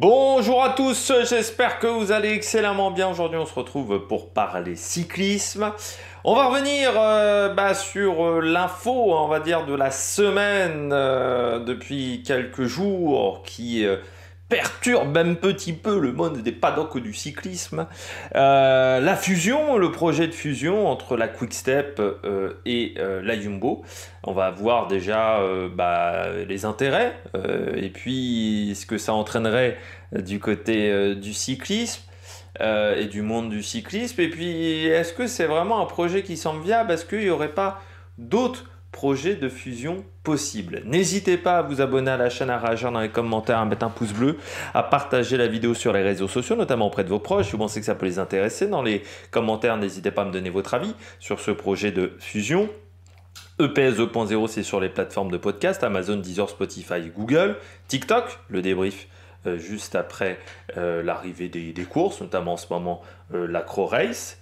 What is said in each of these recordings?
Bonjour à tous, j'espère que vous allez excellemment bien. Aujourd'hui, on se retrouve pour parler cyclisme. On va revenir euh, bah, sur euh, l'info, on va dire, de la semaine euh, depuis quelques jours qui perturbe un petit peu le monde des paddocks du cyclisme. Euh, la fusion, le projet de fusion entre la Quickstep Step euh, et euh, la Jumbo, on va voir déjà bah, les intérêts et puis ce que ça entraînerait du côté du cyclisme. et du monde du cyclisme. Et puis, est-ce que c'est vraiment un projet qui semble viable Est-ce qu'il n'y aurait pas d'autres projet de fusion possible. N'hésitez pas à vous abonner à la chaîne, à réagir dans les commentaires, à mettre un pouce bleu, à partager la vidéo sur les réseaux sociaux, notamment auprès de vos proches, si vous pensez que ça peut les intéresser. Dans les commentaires, n'hésitez pas à me donner votre avis sur ce projet de fusion. EPS 2.0, c'est sur les plateformes de podcast, Amazon, Deezer, Spotify, Google, TikTok, le débrief euh, juste après euh, l'arrivée des, courses, notamment en ce moment euh, la l'Acro Race.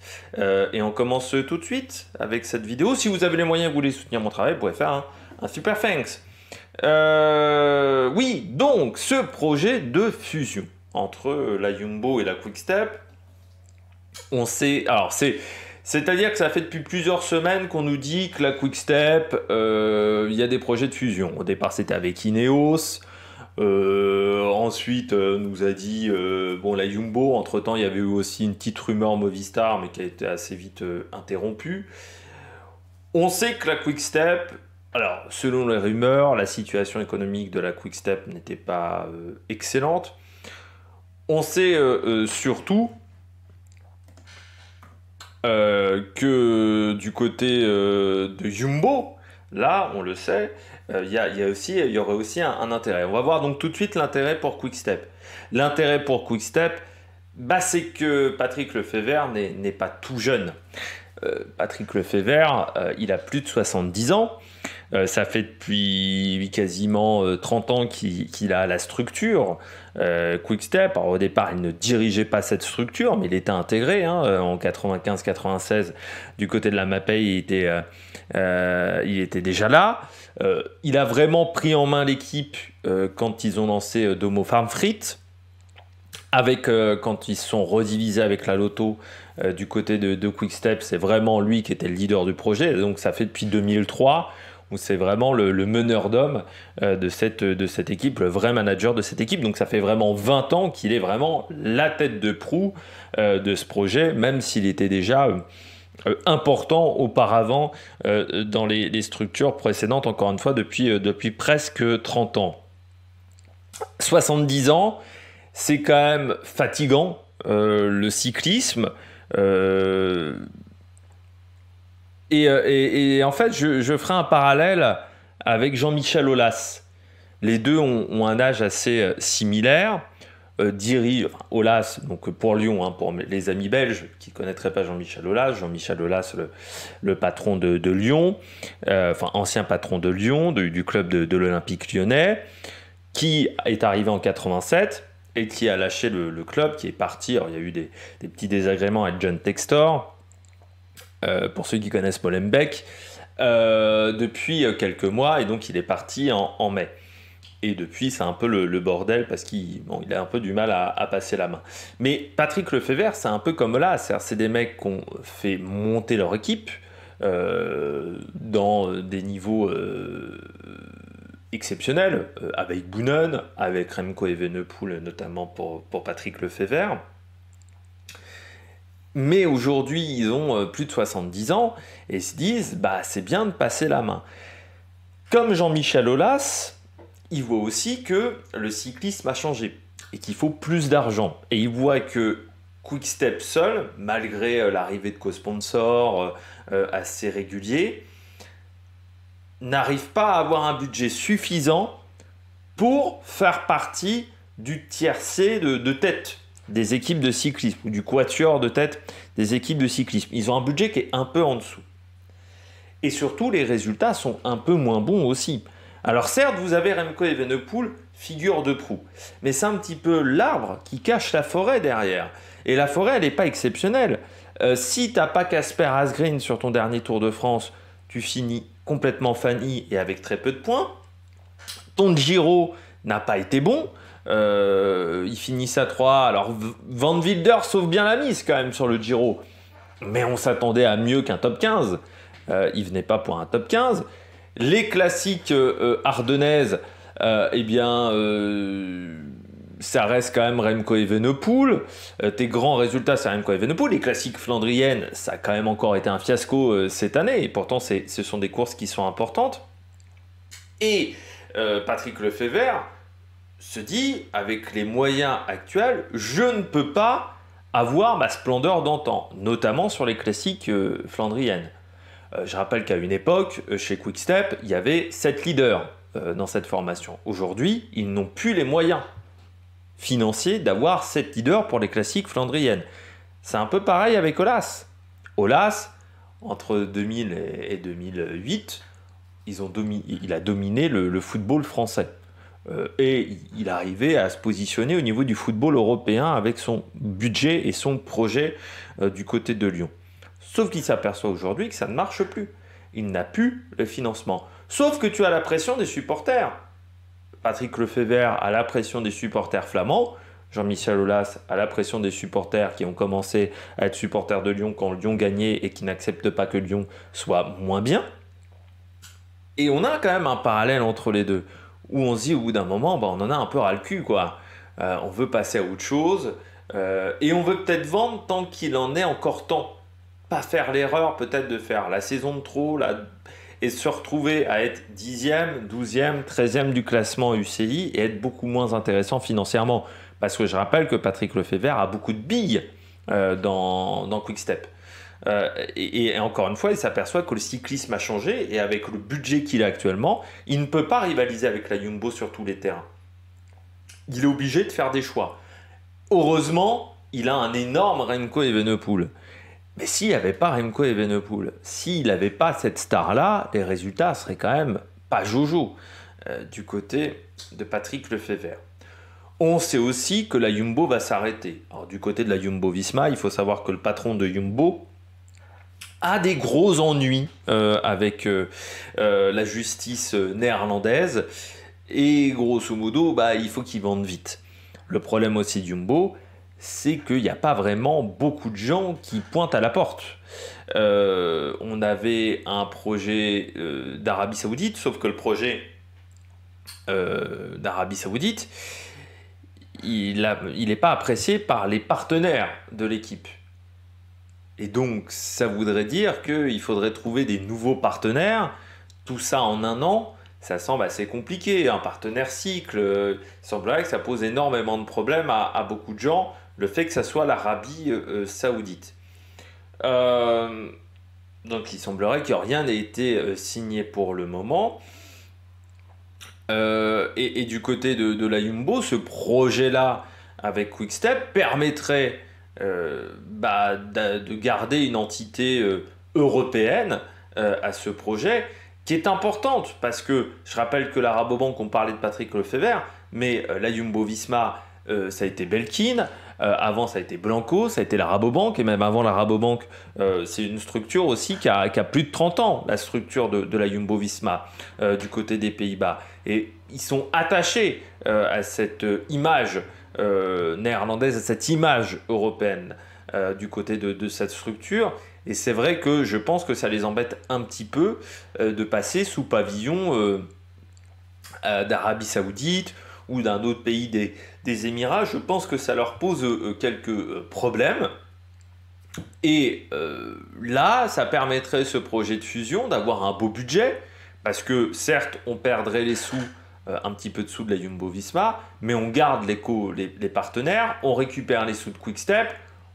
et on commence tout de suite avec cette vidéo. Si vous avez les moyens, vous voulez soutenir mon travail, vous pouvez faire hein. un, super thanks. oui, donc ce projet de fusion entre la Jumbo et la Quickstep, on sait. Alors, c'est. C'est-à-dire que ça fait depuis plusieurs semaines qu'on nous dit que la Quickstep, il y a des projets de fusion. Au départ, c'était avec Ineos. Euh, ensuite, euh, nous a dit, euh, bon, la Jumbo, entre-temps, il y avait eu aussi une petite rumeur Movistar, mais qui a été assez vite interrompue. On sait que la Quick Step, alors, selon les rumeurs, la situation économique de la Quick Step n'était pas excellente. On sait surtout que du côté de Jumbo, là, on le sait, euh, il y, a, y aurait aussi un, intérêt. On va voir donc tout de suite l'intérêt pour Quickstep. L'intérêt pour Quickstep, bah, c'est que Patrick Lefebvre n'est pas tout jeune. Euh, Patrick Lefebvre, euh, il a plus de 70 ans. Euh, ça fait depuis quasiment 30 euh, ans qu'il a la structure euh, Quickstep. au départ, il ne dirigeait pas cette structure, mais il était intégré hein, en 95-96 du côté de la MAPEI. Il était, déjà là. il a vraiment pris en main l'équipe quand ils ont lancé Domo Farm Frites avec quand ils se sont redivisés avec la loto du côté de, de Quickstep, c'est vraiment lui qui était le leader du projet. Donc ça fait depuis 2003 c'est vraiment le, meneur d'homme euh, de, cette, équipe, le vrai manager de cette équipe. Donc ça fait vraiment 20 ans qu'il est vraiment la tête de proue euh, de ce projet, même s'il était déjà euh, important auparavant dans les, structures précédentes, encore une fois, depuis, presque 30 ans. 70 ans, c'est quand même fatigant, le cyclisme. Euh, et, en fait, je, ferai un parallèle avec Jean-Michel Aulas. Les deux ont, un âge assez euh, similaire. Euh, Diri, donc pour Lyon, hein, pour les amis belges qui ne connaîtraient pas Jean-Michel Aulas, Jean-Michel Aulas, le, patron de, Lyon, enfin ancien patron de Lyon, du club de, l'Olympique lyonnais, qui est arrivé en 87 et qui a lâché le, club, qui est parti. Alors, il y a eu des, des petits désagréments avec John Textor, euh, pour ceux qui connaissent Molenbeek, euh, depuis quelques mois, et donc il est parti en, mai. Et depuis, c'est un peu le, bordel parce qu'il a un peu du mal à, passer la main. Mais Patrick Lefebvre, c'est un peu comme là, c'est des mecs qu'on fait monter leur équipe euh, dans des niveaux exceptionnels, avec Bounon, avec Remco Evenepoel notamment pour, pour Patrick Lefebvre mais aujourd'hui ils ont euh, plus de 70 ans et se disent bah c'est bien de passer la main. Comme Jean-Michel Aulas, il voit aussi que le cyclisme a changé et qu'il faut plus d'argent. Et il voit que Quickstep seul, malgré euh, l'arrivée de co-sponsors euh, assez réguliers, n'arrive pas à avoir un budget suffisant pour faire partie du tiercé de tête des équipes de cyclisme ou du quatuor de tête des équipes de cyclisme. Ils ont un budget qui est un peu en dessous. Et surtout, les résultats sont un peu moins bons aussi. Alors certes, vous avez Remco Evenepoel, figure de proue, mais c'est un petit peu l'arbre qui cache la forêt derrière. Et la forêt, elle n'est pas exceptionnelle. Euh, si t'as pas Casper Asgreen sur ton dernier Tour de France, tu finis complètement fanny et avec très peu de points. Ton Giro n'a pas été bon. Euh, ils finissent à 3. Alors, Van Wilder sauve bien la mise quand même sur le Giro. Mais on s'attendait à mieux qu'un top 15. Euh, il venait pas pour un top 15. Les classiques euh, ardennaises, euh, eh bien, euh, ça reste quand même Remco Evenepoel. tes grands résultats, c'est Remco Evenepoel. Les classiques flandriennes, ça a quand même encore été un fiasco cette année. Et pourtant, ce sont des courses qui sont importantes. Et Patrick Lefebvre, se dit, avec les moyens actuels, je ne peux pas avoir ma splendeur d'antan, notamment sur les classiques euh, flandriennes. Euh, je rappelle qu'à une époque, euh, chez Quickstep, il y avait 7 leaders dans cette formation. Aujourd'hui, ils n'ont plus les moyens financiers d'avoir 7 leaders pour les classiques flandriennes. C'est un peu pareil avec Olas. Olas, entre 2000 et 2008, il a dominé le football français. Euh, et il arrivait à se positionner au niveau du football européen avec son budget et son projet euh, du côté de Lyon. Sauf qu'il s'aperçoit aujourd'hui que ça ne marche plus. Il n'a plus le financement. Sauf que tu as la pression des supporters. Patrick Lefebvre a la pression des supporters flamands. Jean-Michel Aulas a la pression des supporters qui ont commencé à être supporters de Lyon quand Lyon gagnait et qui n'acceptent pas que Lyon soit moins bien. Et on a quand même un parallèle entre les deux où on se dit au bout d'un moment, bah, on en a un peu ras le cul, quoi. Euh, on veut passer à autre chose, euh, et on veut peut-être vendre tant qu'il en est encore temps. Pas faire l'erreur peut-être de faire la saison de trop, et se retrouver à être 10e, 12e, 13e du classement UCI, et être beaucoup moins intéressant financièrement. Parce que je rappelle que Patrick Lefebvre a beaucoup de billes euh, dans, dans Quick Step. Euh, et, encore une fois, il s'aperçoit que le cyclisme a changé et avec le budget qu'il a actuellement, il ne peut pas rivaliser avec la Jumbo sur tous les terrains. Il est obligé de faire des choix. Heureusement, il a un énorme Renko Evenepoel. Mais s'il n'y avait pas Remco Evenepoel, s'il n'avait pas cette star-là, les résultats seraient quand même pas joujou euh, du côté de Patrick Lefebvre. On sait aussi que la Jumbo va s'arrêter. du côté de la Jumbo Visma, il faut savoir que le patron de Jumbo, a des gros ennuis euh, avec euh, euh, la justice néerlandaise. Et grosso modo, bah, il faut qu'ils vendent vite. Le problème aussi d'Yumbo, c'est qu'il n'y a pas vraiment beaucoup de gens qui pointent à la porte. on avait un projet d'Arabie Saoudite, sauf que le projet d'Arabie Saoudite, il n'est pas apprécié par les partenaires de l'équipe. Et donc, ça voudrait dire qu'il faudrait trouver des nouveaux partenaires. Tout ça en un an, ça semble assez compliqué. Un partenaire cycle, il euh, semblerait que ça pose énormément de problèmes à, beaucoup de gens, le fait que ça soit l'Arabie euh, euh, saoudite. donc, il semblerait que rien n'ait été signé pour le moment. et, du côté de, de la Yumbo, ce projet-là avec Quickstep permettrait euh, bah, de, garder une entité euh, européenne euh, à ce projet qui est importante parce que je rappelle que la Rabobank, on parlait de Patrick Lefebvre, mais la Jumbo Visma, ça a été Belkin, avant ça a été Blanco, ça a été la Rabobank, et même avant la Rabobank, c'est une structure aussi qui a, plus de 30 ans, la structure de, la Jumbo Visma du côté des Pays-Bas. Et ils sont attachés à cette image euh, néerlandaise, à cette image européenne euh, du côté de, cette structure. Et c'est vrai que je pense que ça les embête un petit peu euh, de passer sous pavillon d'Arabie saoudite ou d'un autre pays des, Émirats, je pense que ça leur pose quelques problèmes. Et là, ça permettrait ce projet de fusion d'avoir un beau budget, parce que certes, on perdrait les sous euh, un petit peu de sous de la Jumbo Visma, mais on garde les, les, partenaires, on récupère les sous de Quick Step,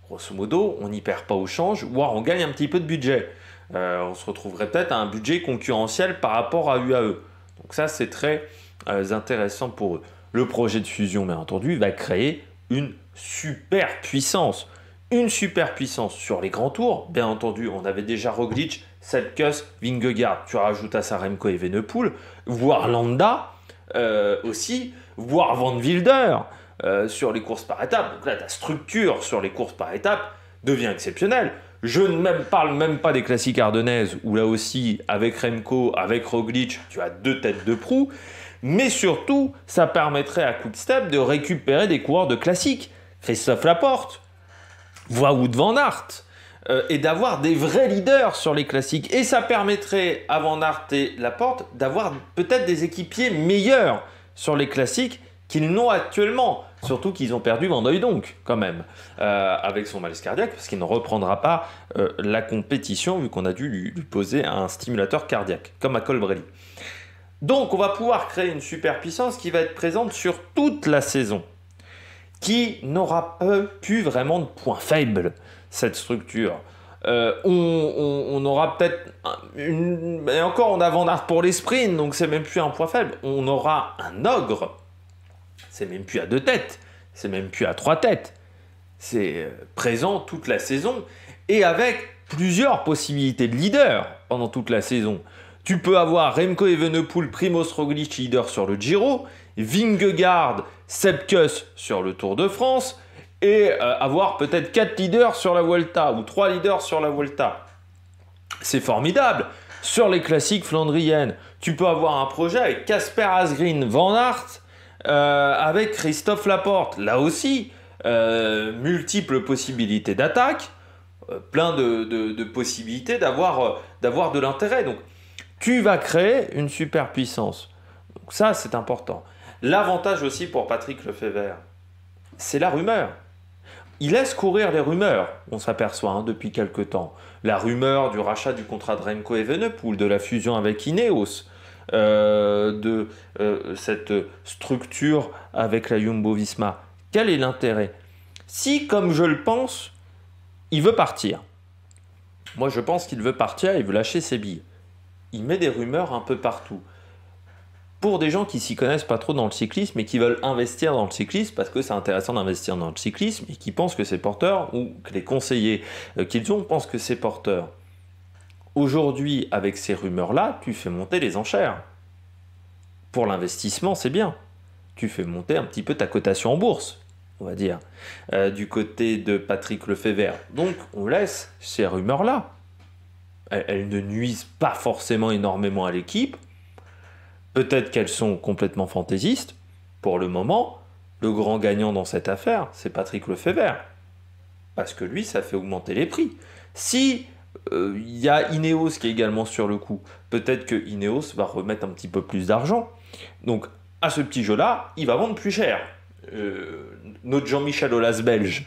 grosso modo, on n'y perd pas au change, voire on gagne un petit peu de budget. Euh, on se retrouverait peut-être à un budget concurrentiel par rapport à UAE. Donc ça, c'est très euh, intéressant pour eux. Le projet de fusion, bien entendu, va créer une super puissance. Une super puissance sur les grands tours. Bien entendu, on avait déjà Roglic, Selkus, Vingegaard. Tu rajoutes à ça Remco et Venepool, voire Landa. Euh, aussi, voire Van Wilder euh, sur les courses par étapes. Donc là, ta structure sur les courses par étapes devient exceptionnelle. Je ne même parle même pas des classiques ardennaises où là aussi, avec Remco, avec Roglic, tu as deux têtes de proue. Mais surtout, ça permettrait à Quickstep de récupérer des coureurs de classiques Christophe Laporte, Wout Van Art. Euh, et d'avoir des vrais leaders sur les classiques. Et ça permettrait avant Van la porte, Laporte d'avoir peut-être des équipiers meilleurs sur les classiques qu'ils n'ont actuellement. Surtout qu'ils ont perdu Van donc, quand même, euh, avec son malaise cardiaque, parce qu'il ne reprendra pas euh, la compétition, vu qu'on a dû lui, poser un stimulateur cardiaque, comme à Colbrelli. Donc, on va pouvoir créer une superpuissance qui va être présente sur toute la saison, qui n'aura plus vraiment de points faibles cette structure. Euh, on, aura peut-être une. Et encore, on a Van pour les sprints, donc c'est même plus un point faible. On aura un ogre. C'est même plus à deux têtes. C'est même plus à trois têtes. C'est euh, présent toute la saison et avec plusieurs possibilités de leader pendant toute la saison. Tu peux avoir Remco Evenepoel, Primoz Roglic leader sur le Giro, Vingegaard, Sepkus sur le Tour de France, et euh, avoir peut-être 4 leaders sur la Vuelta ou 3 leaders sur la Vuelta. C'est formidable. Sur les classiques flandriennes, tu peux avoir un projet avec Casper Asgreen, Van Aert, euh, avec Christophe Laporte. Là aussi, euh, multiples possibilités d'attaque, plein de, possibilités d'avoir de l'intérêt. Donc, tu vas créer une superpuissance. Donc ça, c'est important. L'avantage aussi pour Patrick Lefebvre, c'est la rumeur il laisse courir les rumeurs, on s'aperçoit hein, depuis quelque temps. La rumeur du rachat du contrat de Renko Evenepoel, de la fusion avec Ineos, euh, de euh, cette structure avec la Jumbo Visma. Quel est l'intérêt Si, comme je le pense, il veut partir, moi je pense qu'il veut partir, il veut lâcher ses billes. Il met des rumeurs un peu partout pour des gens qui s'y connaissent pas trop dans le cyclisme et qui veulent investir dans le cyclisme parce que c'est intéressant d'investir dans le cyclisme et qui pensent que c'est porteur ou que les conseillers euh, qu'ils ont pensent que c'est porteur. Aujourd'hui, avec ces rumeurs-là, tu fais monter les enchères. Pour l'investissement, c'est bien. Tu fais monter un petit peu ta cotation en bourse, on va dire, euh, du côté de Patrick Lefebvre. Donc, on laisse ces rumeurs-là. elles ne nuisent pas forcément énormément à l'équipe Peut-être qu'elles sont complètement fantaisistes. Pour le moment, le grand gagnant dans cette affaire, c'est Patrick Lefebvre. Parce que lui, ça fait augmenter les prix. Si euh, il y a Ineos qui est également sur le coup, peut-être que Ineos va remettre un petit peu plus d'argent. Donc, à ce petit jeu-là, il va vendre plus cher. Euh, notre Jean-Michel Olas belge,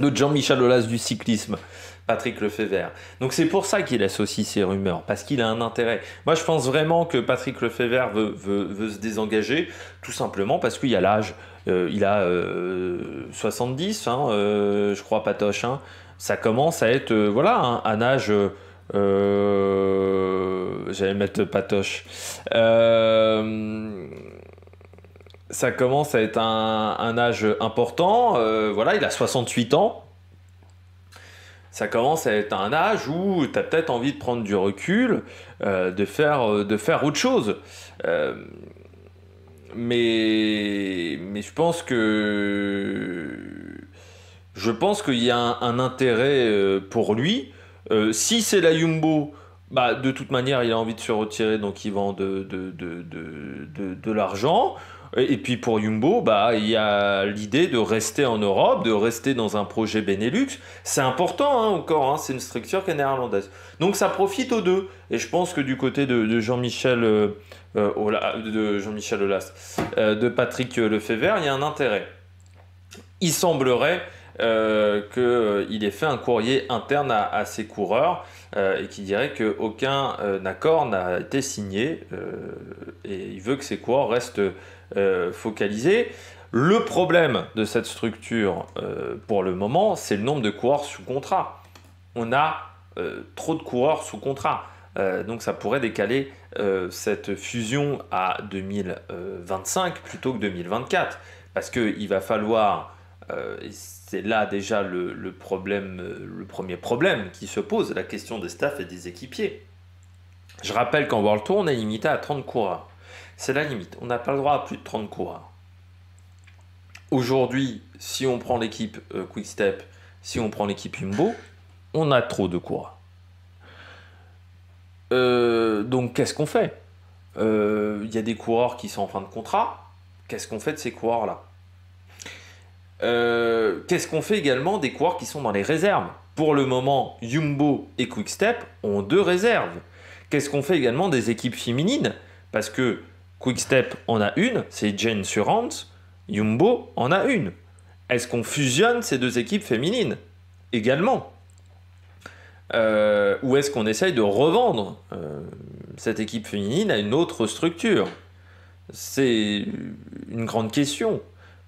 notre Jean-Michel Olas du cyclisme, Patrick Lefebvre. Donc c'est pour ça qu'il associe ces rumeurs, parce qu'il a un intérêt. Moi je pense vraiment que Patrick Lefebvre veut, veut, se désengager, tout simplement parce qu'il a l'âge. Euh, il a 70, euh, hein, euh, je crois, Patoche. Hein. Ça commence à être voilà, un, âge... J'allais mettre Patoche. ça commence à être un, âge important. voilà, il a 68 ans ça commence à être un âge où tu as peut-être envie de prendre du recul, euh, de, faire, euh, de faire autre chose. Euh, mais, je pense que. Je pense qu'il y a un, intérêt pour lui. si c'est la Yumbo, bah, de toute manière, il a envie de se retirer, donc il vend de, de, de l'argent. Et puis pour Jumbo, bah, il y a l'idée de rester en Europe, de rester dans un projet Benelux. C'est important hein, encore, hein, c'est une structure qui est néerlandaise. Donc ça profite aux deux. Et je pense que du côté de, Jean-Michel de Jean-Michel euh, euh, euh, de Patrick Lefebvre, il y a un intérêt. Il semblerait qu'il ait fait un courrier interne à, ses coureurs et qui dirait qu'aucun accord n'a été signé et il veut que ses coureurs restent euh, focalisé. Le problème de cette structure euh, pour le moment, c'est le nombre de coureurs sous contrat. On a euh, trop de coureurs sous contrat. donc ça pourrait décaler cette fusion à 2025 plutôt que 2024. Parce qu'il va falloir, c'est là déjà le, problème, le premier problème qui se pose, la question des staffs et des équipiers. Je rappelle qu'en World Tour, on est limité à 30 coureurs. C'est la limite. On n'a pas le droit à plus de 30 coureurs. Aujourd'hui, si on prend l'équipe euh, Quickstep, si on prend l'équipe Yumbo, on a trop de coureurs. Euh, donc qu'est-ce qu'on fait euh, Il y a des coureurs qui sont en fin de contrat. Qu'est-ce qu'on fait de ces coureurs-là Qu'est-ce qu'on fait également des coureurs qui sont dans les réserves Pour le moment, Yumbo et Quickstep ont deux réserves. Qu'est-ce qu'on fait également des équipes féminines parce que Quick-Step en a une, c'est Jane Surant, Yumbo en a une. Est-ce qu'on fusionne ces deux équipes féminines également euh, Ou est-ce qu'on essaye de revendre euh, cette équipe féminine à une autre structure C'est une grande question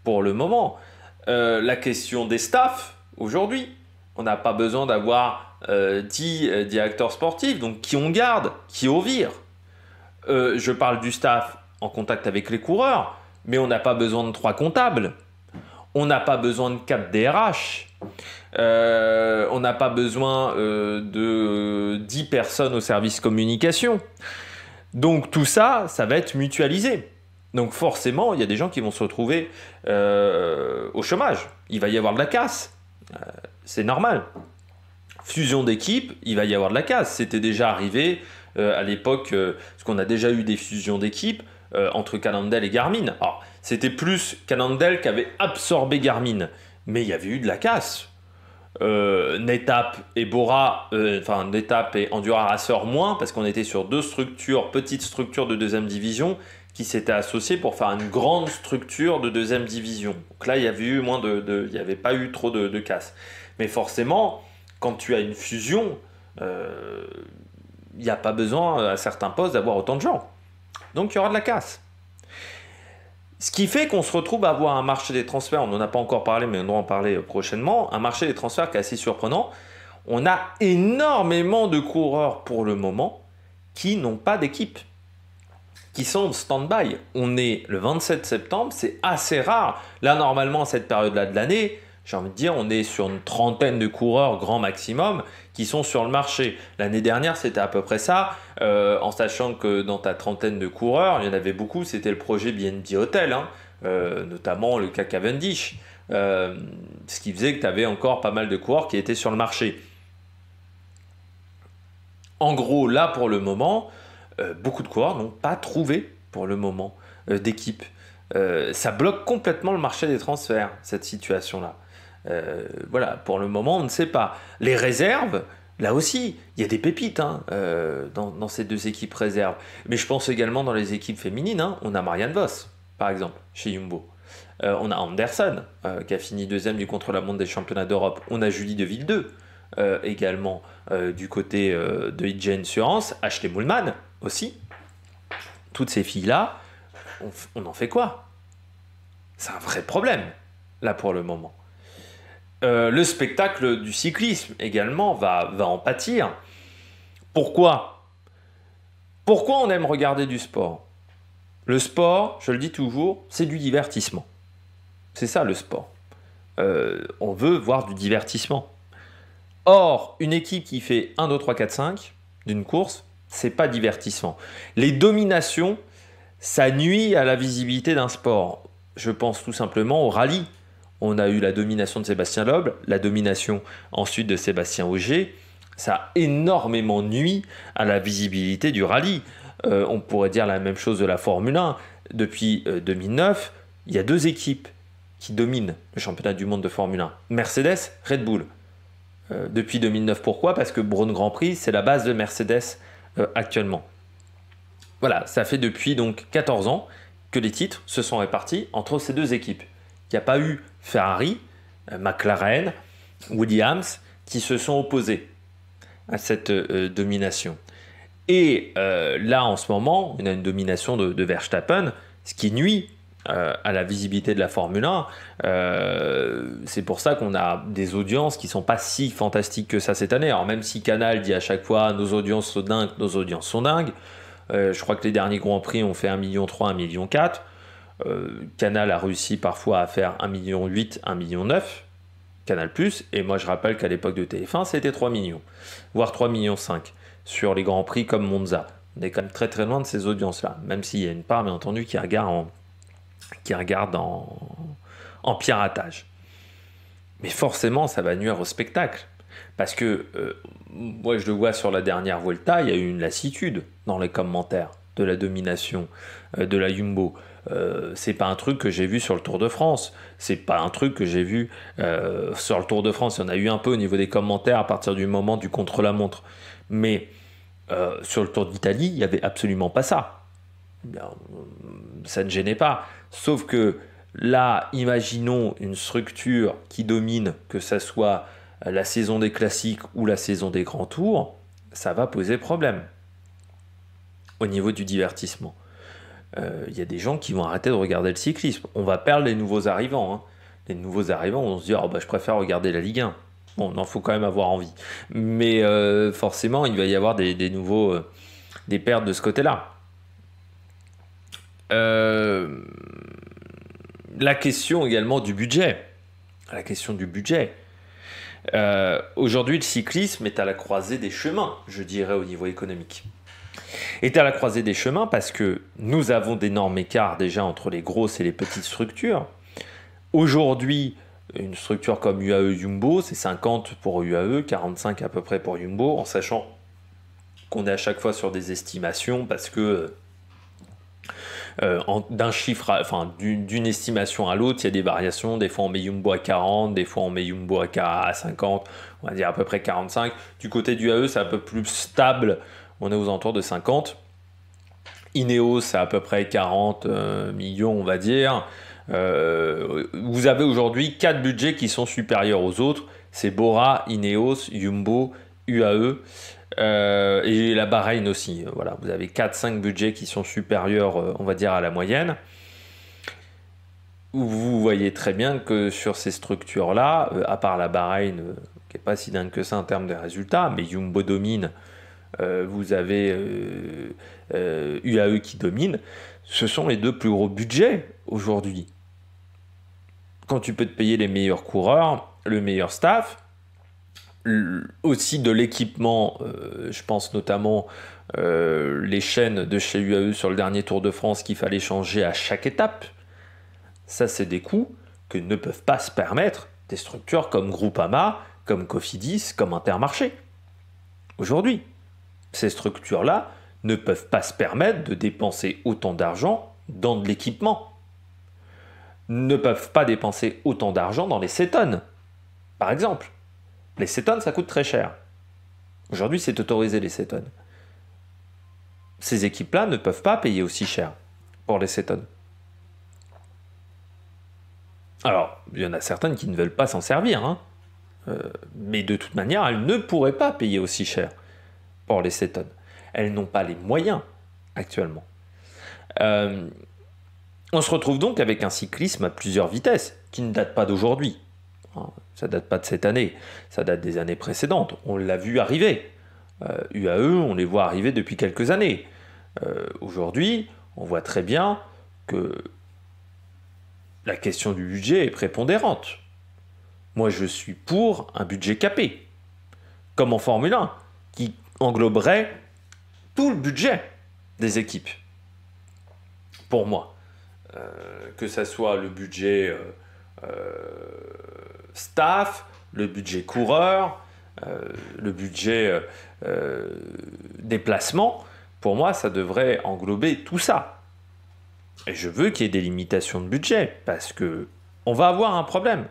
pour le moment. Euh, la question des staffs aujourd'hui. On n'a pas besoin d'avoir 10 directeurs sportifs, donc qui on garde, qui au vire euh, je parle du staff en contact avec les coureurs, mais on n'a pas besoin de trois comptables. On n'a pas besoin de 4 DRH. Euh, on n'a pas besoin euh, de 10 personnes au service communication. Donc tout ça, ça va être mutualisé. Donc forcément, il y a des gens qui vont se retrouver au chômage. Il va y avoir de la casse. C'est normal. Fusion d'équipe, il va y avoir de la casse. C'était déjà arrivé euh, à l'époque, euh, parce qu'on a déjà eu des fusions d'équipes euh, entre Canandel et Garmin. Alors, c'était plus Canandel qui avait absorbé Garmin, mais il y avait eu de la casse. Euh, Netap et Bora, enfin Netap et Endura Racer moins, parce qu'on était sur deux structures, petites structures de deuxième division, qui s'étaient associées pour faire une grande structure de deuxième division. Donc là, il y avait eu moins de, il n'y avait pas eu trop de, de casse. Mais forcément, quand tu as une fusion, euh, il n'y a pas besoin euh, à certains postes d'avoir autant de gens. Donc il y aura de la casse. Ce qui fait qu'on se retrouve à avoir un marché des transferts, on n'en a pas encore parlé, mais on va en parler euh, prochainement, un marché des transferts qui est assez surprenant. On a énormément de coureurs pour le moment qui n'ont pas d'équipe, qui sont en stand-by. On est le 27 septembre, c'est assez rare. Là, normalement, à cette période-là de l'année, j'ai envie de dire, on est sur une trentaine de coureurs grand maximum qui sont sur le marché. L'année dernière, c'était à peu près ça, euh, en sachant que dans ta trentaine de coureurs, il y en avait beaucoup, c'était le projet BND Hotel, hein, euh, notamment le cas Cavendish, euh, ce qui faisait que tu avais encore pas mal de coureurs qui étaient sur le marché. En gros, là, pour le moment, beaucoup de coureurs n'ont pas trouvé, pour le moment, d'équipe. ça bloque complètement le marché des transferts, cette situation-là. Euh, voilà, pour le moment, on ne sait pas. Les réserves, Là aussi, il y a des pépites hein, euh, dans, ces deux équipes réserves. Mais je pense également dans les équipes féminines. Hein. on a Marianne Voss, par exemple, chez Jumbo. Euh, on a Anderson, qui a fini deuxième du contre-la-montre des championnats d'Europe. On a Julie de 2 également du côté de IJ Insurance. Ashley Moulman aussi. Toutes ces filles-là, on en fait quoi C'est un vrai problème, là, pour le moment. Euh, le spectacle du cyclisme également va, va en pâtir. Pourquoi Pourquoi on aime regarder du sport Le sport, je le dis toujours, c'est du divertissement. C'est ça le sport. Euh, on veut voir du divertissement. Or, une équipe qui fait 1, 2, 3, 4, 5 d'une course, c'est pas divertissant. Les dominations, ça nuit à la visibilité d'un sport. Je pense tout simplement au rallye on a eu la domination de Sébastien Loeb, la domination ensuite de Sébastien Auger. Ça a énormément nuit à la visibilité du rallye. Euh, on pourrait dire la même chose de la Formule 1. Depuis 2009, euh, il y a deux équipes qui dominent le championnat du monde de Formule 1. Mercedes, Red Bull. Euh, depuis 2009, pourquoi Parce que Braun Grand Prix, c'est la base de Mercedes actuellement. Voilà, ça fait depuis donc 14 ans que les titres se sont répartis entre ces deux équipes. Il n'y a pas eu Ferrari, euh, McLaren, Williams, qui se sont opposés à cette euh, domination. Et euh, là, en ce moment, on a une domination de, Verstappen, ce qui nuit à la visibilité de la Formule 1. c'est pour ça qu'on a des audiences qui sont pas si fantastiques que ça cette année. Alors même si Canal dit à chaque fois nos audiences sont dingues, nos audiences sont dingues, je crois que les derniers Grands Prix ont fait 1,3 million, 1,4 million. Euh, Canal a réussi parfois à faire 1,8 million, 1,9 million. Canal Plus, et moi je rappelle qu'à l'époque de TF1, c'était 3 millions, voire 3 millions sur les grands prix comme Monza. On est quand même très très loin de ces audiences-là, même s'il y a une part, bien entendu, qui regarde en, qui regarde en, en piratage. Mais forcément, ça va nuire au spectacle. Parce que, euh, moi je le vois sur la dernière Volta, il y a eu une lassitude dans les commentaires de la domination euh, de la Jumbo. Euh, c'est pas un truc que j'ai vu sur le Tour de France. C'est pas un truc que j'ai vu euh, sur le Tour de France. Il y en a eu un peu au niveau des commentaires à partir du moment du contre-la-montre. Mais euh, sur le Tour d'Italie, il n'y avait absolument pas ça. Ça ne gênait pas. Sauf que là, imaginons une structure qui domine, que ça soit la saison des classiques ou la saison des grands tours, ça va poser problème au niveau du divertissement. Euh, il y a des gens qui vont arrêter de regarder le cyclisme. On va perdre les nouveaux arrivants. Hein. Les nouveaux arrivants vont se dire oh, bah, je préfère regarder la Ligue 1. Bon, en faut quand même avoir envie. Mais euh, forcément, il va y avoir des, nouveaux. Euh, pertes de ce côté-là. la question également du budget. La question du budget. Aujourd'hui, le cyclisme est à la croisée des chemins, je dirais, au niveau économique est à la croisée des chemins parce que nous avons d'énormes écarts déjà entre les grosses et les petites structures. Aujourd'hui, une structure comme UAE Jumbo, c'est 50 pour e, UAE, 45 à peu près pour Jumbo, en sachant qu'on est à chaque fois sur des estimations parce que euh, d'un chiffre, enfin d'une estimation à l'autre, il y a des variations. Des fois on met Jumbo à 40, des fois on met Jumbo à 50, on va dire à peu près 45. Du côté du AE, c'est un peu plus stable on est aux alentours de 50. Ineos, c'est à peu près 40 euh, millions, on va dire. Euh, vous avez aujourd'hui quatre budgets qui sont supérieurs aux autres. C'est Bora, Ineos, Jumbo, UAE euh, et la Bahreïn aussi. Voilà, vous avez 4-5 budgets qui sont supérieurs, on va dire, à la moyenne. Vous voyez très bien que sur ces structures-là, à part la Bahreïn, qui n'est pas si dingue que ça en termes de résultats, mais Jumbo domine euh, vous avez UAE euh, euh, qui domine. Ce sont les deux plus gros budgets aujourd'hui. Quand tu peux te payer les meilleurs coureurs, le meilleur staff, aussi de l'équipement, je pense notamment les chaînes de chez UAE sur le dernier Tour de France qu'il fallait changer à chaque étape. Ça, c'est des coûts que ne peuvent pas se permettre des structures comme Groupama, comme Cofidis, comme Intermarché. Aujourd'hui, ces structures-là ne peuvent pas se permettre de dépenser autant d'argent dans de l'équipement. Ne peuvent pas dépenser autant d'argent dans les cétones, par exemple. Les cétones, ça coûte très cher. Aujourd'hui, c'est autorisé les cétones. Ces équipes-là ne peuvent pas payer aussi cher pour les cétones. Alors, il y en a certaines qui ne veulent pas s'en servir, hein. Euh, mais de toute manière, elles ne pourraient pas payer aussi cher pour les 7 Elles n'ont pas les moyens actuellement. Euh, on se retrouve donc avec un cyclisme à plusieurs vitesses, qui ne date pas d'aujourd'hui. Hein, ça date pas de cette année, ça date des années précédentes. On l'a vu arriver. UAE, euh, on les voit arriver depuis quelques années. Euh, aujourd'hui, on voit très bien que la question du budget est prépondérante. Moi, je suis pour un budget capé, comme en Formule 1 engloberait tout le budget des équipes. Pour moi. Euh, que ce soit le budget euh, euh, staff, le budget coureur, le budget déplacement, pour moi, ça devrait englober tout ça. Et je veux qu'il y ait des limitations de budget parce que on va avoir un problème.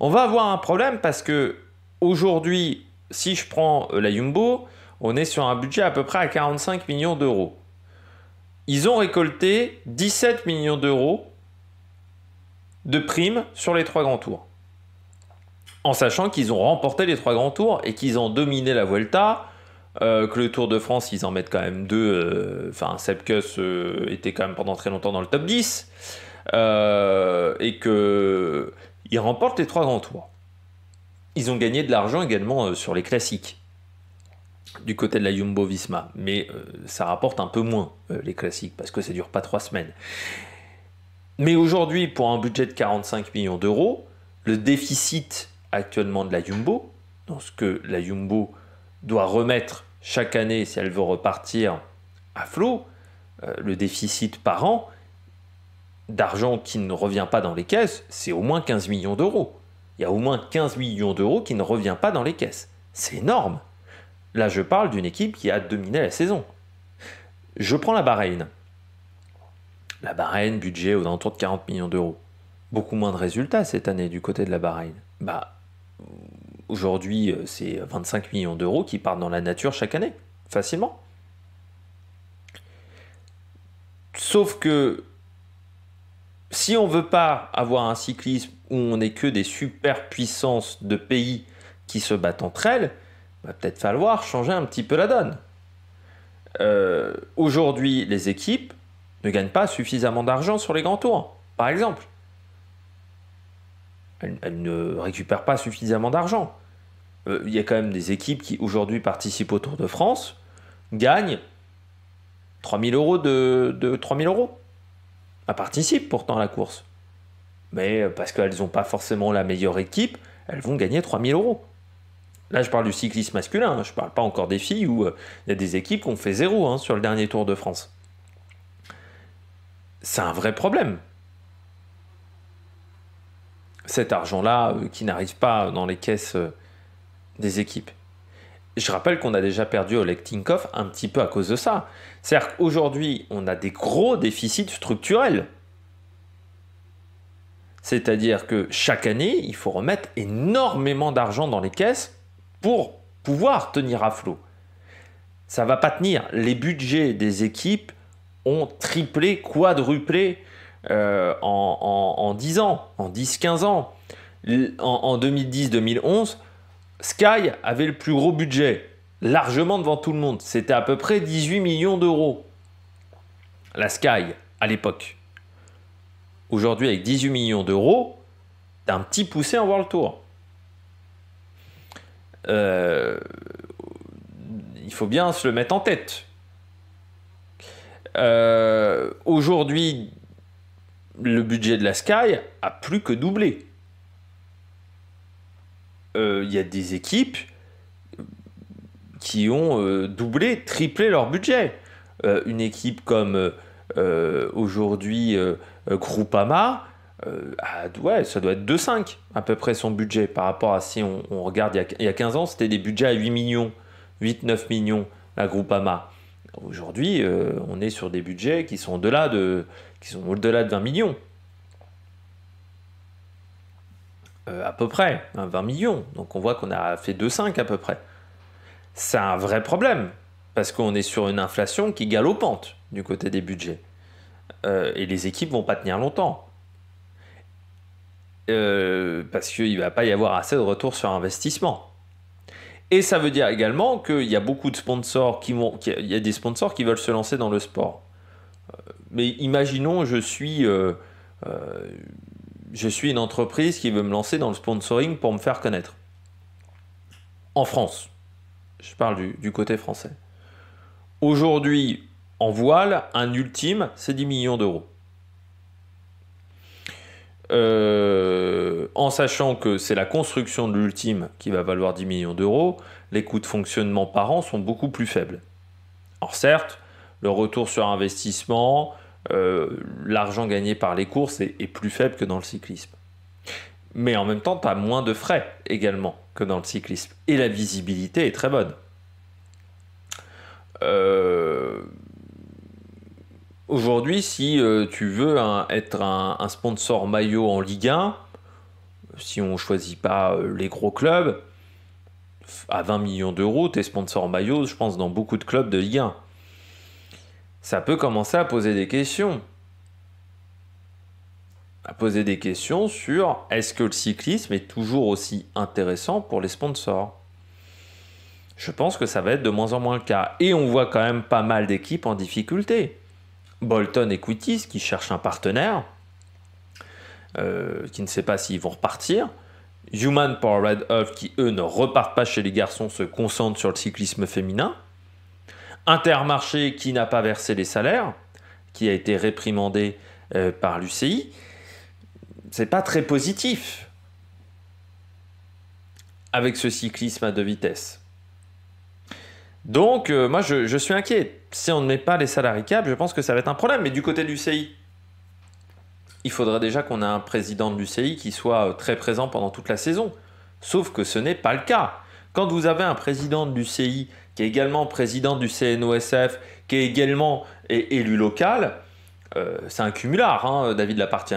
On va avoir un problème parce que aujourd'hui, si je prends euh, la Yumbo, on est sur un budget à peu près à 45 millions d'euros. Ils ont récolté 17 millions d'euros de primes sur les trois grands tours. En sachant qu'ils ont remporté les trois grands tours et qu'ils ont dominé la Vuelta, euh, que le Tour de France, ils en mettent quand même deux. Euh, enfin, euh, Sepkus était quand même pendant très longtemps dans le top 10. et qu'ils remportent les trois grands tours. Ils ont gagné de l'argent également euh, sur les classiques du côté de la Jumbo Visma, mais euh, ça rapporte un peu moins euh, les classiques parce que ça dure pas trois semaines. Mais aujourd'hui, pour un budget de 45 millions d'euros, le déficit actuellement de la Jumbo, dans ce que la Jumbo doit remettre chaque année si elle veut repartir à flot, le déficit par an d'argent qui ne revient pas dans les caisses, c'est au moins 15 millions d'euros il y a au moins 15 millions d'euros qui ne revient pas dans les caisses. C'est énorme. Là, je parle d'une équipe qui a dominé la saison. Je prends la Bahreïn. La Bahreïn, budget aux alentours de 40 millions d'euros. Beaucoup moins de résultats cette année du côté de la Bahreïn. Bah, aujourd'hui, euh, c'est 25 millions d'euros qui partent dans la nature chaque année, facilement. Sauf que si on veut pas avoir un cyclisme où on n'est que des superpuissances de pays qui se battent entre elles, va peut-être falloir changer un petit peu la donne. Euh, aujourd'hui, les équipes ne gagnent pas suffisamment d'argent sur les grands tours, par exemple. Elles, ne récupèrent pas suffisamment d'argent. Euh, il y a quand même des équipes qui aujourd'hui participent au Tour de France, gagnent 3000 euros de, de 3000 euros bah, participent pourtant à la course. Mais euh, parce qu'elles n'ont pas forcément la meilleure équipe, elles vont gagner 3000 euros. Là, je parle du cyclisme masculin, hein, je ne parle pas encore des filles où euh, il y a des équipes qui ont fait zéro hein, sur le dernier Tour de France. C'est un vrai problème. Cet argent-là euh, qui n'arrive pas dans les caisses des équipes je rappelle qu'on a déjà perdu Oleg Tinkov un petit peu à cause de ça. C'est-à-dire qu'aujourd'hui, on a des gros déficits structurels. C'est-à-dire que chaque année, il faut remettre énormément d'argent dans les caisses pour pouvoir tenir à flot. Ça va pas tenir. Les budgets des équipes ont triplé, quadruplé euh, en, 10 ans, en 10-15 ans. en 2010-2011, Sky avait le plus gros budget, largement devant tout le monde. C'était à peu près 18 millions d'euros. La Sky, à l'époque. Aujourd'hui, avec 18 millions d'euros, d'un un petit poussé en World Tour. Euh, il faut bien se le mettre en tête. Euh, aujourd'hui, le budget de la Sky a plus que doublé il euh, y a des équipes qui ont euh, doublé, triplé leur budget. Euh, une équipe comme aujourd'hui Groupama, ça doit être 2,5 à peu près son budget par rapport à si on, regarde il y, a, 15 ans, c'était des budgets à 8 millions, 8-9 millions la Groupama. Aujourd'hui, on est sur des budgets qui sont au-delà qui sont au-delà de 20 millions. Euh, à peu près, 20 hein, millions. Donc on voit qu'on a fait 2,5 à peu près. C'est un vrai problème, parce qu'on est sur une inflation qui galopante du côté des budgets. Euh, et les équipes vont pas tenir longtemps. Euh, parce qu'il ne va pas y avoir assez de retour sur investissement. Et ça veut dire également qu'il y a beaucoup de sponsors qui vont, il y a des sponsors qui veulent se lancer dans le sport. Mais imaginons, je suis, je suis une entreprise qui veut me lancer dans le sponsoring pour me faire connaître. En France, je parle du, côté français. Aujourd'hui, en voile, un ultime, c'est 10 millions d'euros. Euh, en sachant que c'est la construction de l'ultime qui va valoir 10 millions d'euros, les coûts de fonctionnement par an sont beaucoup plus faibles. Or certes, le retour sur investissement, euh, l'argent gagné par les courses est, plus faible que dans le cyclisme. Mais en même temps, tu as moins de frais également que dans le cyclisme. Et la visibilité est très bonne. Euh, aujourd'hui, si euh, tu veux être un, sponsor maillot en Ligue 1, si on ne choisit pas les gros clubs, à 20 millions d'euros, tes sponsor maillot, je pense, dans beaucoup de clubs de Ligue 1 ça peut commencer à poser des questions. À poser des questions sur est-ce que le cyclisme est toujours aussi intéressant pour les sponsors Je pense que ça va être de moins en moins le cas. Et on voit quand même pas mal d'équipes en difficulté. Bolton Equities qui cherche un partenaire, euh, qui ne sait pas s'ils vont repartir. Human Power Red qui, eux, ne repartent pas chez les garçons, se concentrent sur le cyclisme féminin. Intermarché qui n'a pas versé les salaires, qui a été réprimandé euh, par l'UCI, c'est pas très positif avec ce cyclisme à deux vitesses. Donc, euh, moi, je, suis inquiet. Si on ne met pas les salariés cap, je pense que ça va être un problème. Mais du côté de l'UCI, il faudrait déjà qu'on ait un président de l'UCI qui soit euh, très présent pendant toute la saison. Sauf que ce n'est pas le cas. Quand vous avez un président de l'UCI qui est également président du CNOSF, qui est également élu local, euh, c'est un cumulard, hein, David l'appartient.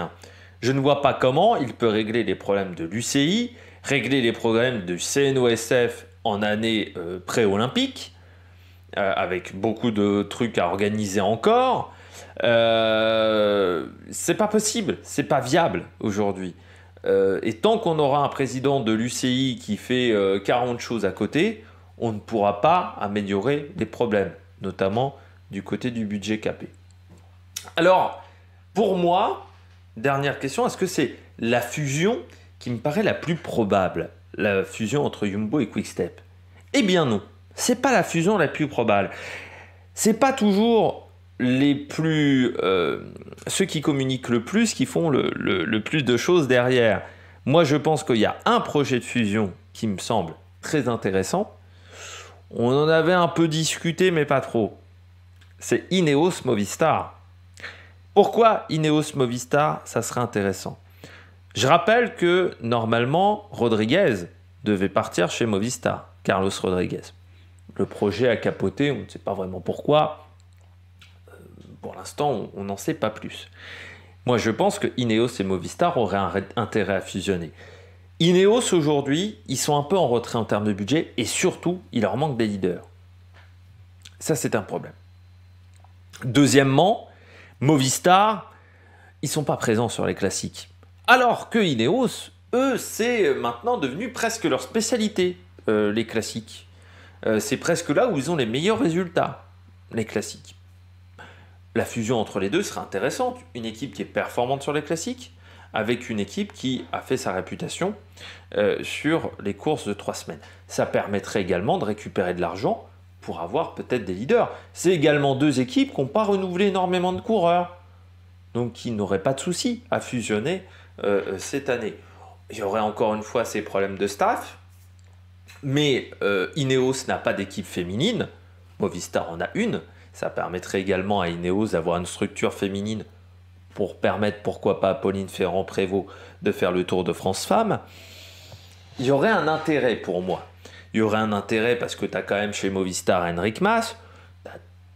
Je ne vois pas comment il peut régler les problèmes de l'UCI, régler les problèmes du CNOSF en année euh, pré-olympique, euh, avec beaucoup de trucs à organiser encore. c'est pas possible, c'est pas viable aujourd'hui. et tant qu'on aura un président de l'UCI qui fait 40 choses à côté, on ne pourra pas améliorer les problèmes, notamment du côté du budget capé. Alors, pour moi, dernière question, est-ce que c'est la fusion qui me paraît la plus probable, la fusion entre Jumbo et Quickstep Eh bien non, c'est pas la fusion la plus probable. C'est pas toujours les plus euh, ceux qui communiquent le plus qui font le plus de choses derrière. Moi, je pense qu'il y a un projet de fusion qui me semble très intéressant, on en avait un peu discuté, mais pas trop. C'est Ineos Movistar. Pourquoi Ineos Movistar Ça serait intéressant. Je rappelle que normalement, Rodriguez devait partir chez Movistar, Carlos Rodriguez. Le projet a capoté, on ne sait pas vraiment pourquoi. Euh, pour l'instant, on n'en sait pas plus. Moi, je pense que Ineos et Movistar auraient un intérêt à fusionner. Ineos aujourd'hui, ils sont un peu en retrait en termes de budget et surtout, il leur manque des leaders. Ça, c'est un problème. Deuxièmement, Movistar, ils sont pas présents sur les classiques. Alors que Ineos, eux, c'est maintenant devenu presque leur spécialité, euh, les classiques. Euh, c'est presque là où ils ont les meilleurs résultats, les classiques. La fusion entre les deux serait intéressante. Une équipe qui est performante sur les classiques, avec une équipe qui a fait sa réputation euh, sur les courses de trois semaines. Ça permettrait également de récupérer de l'argent pour avoir peut-être des leaders. C'est également deux équipes qui n'ont pas renouvelé énormément de coureurs, donc qui n'auraient pas de souci à fusionner euh, cette année. Il y aurait encore une fois ces problèmes de staff, mais euh, Ineos n'a pas d'équipe féminine, Movistar en a une, ça permettrait également à Ineos d'avoir une structure féminine pour permettre, pourquoi pas, Pauline Ferrand-Prévot de faire le tour de France Femmes, il y aurait un intérêt pour moi. Il y aurait un intérêt parce que tu as quand même chez Movistar Henrik Mas,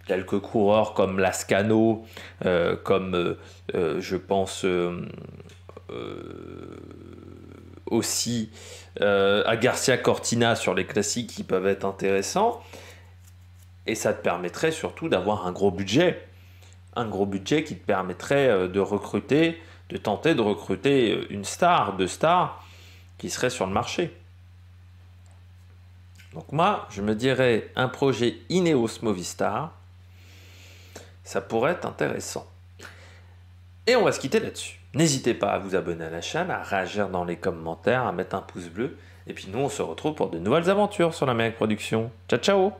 quelques coureurs comme Lascano, euh, comme euh, euh, je pense aussi à Garcia Cortina sur les classiques qui peuvent être intéressants. Et ça te permettrait surtout d'avoir un gros budget un gros budget qui te permettrait euh, de recruter, de tenter de recruter euh, une star, deux stars qui seraient sur le marché. Donc moi, je me dirais un projet Ineos Movistar, ça pourrait être intéressant. Et on va se quitter là-dessus. N'hésitez pas à vous abonner à la chaîne, à réagir dans les commentaires, à mettre un pouce bleu. Et puis nous, on se retrouve pour de nouvelles aventures sur la Méric Production. Ciao, ciao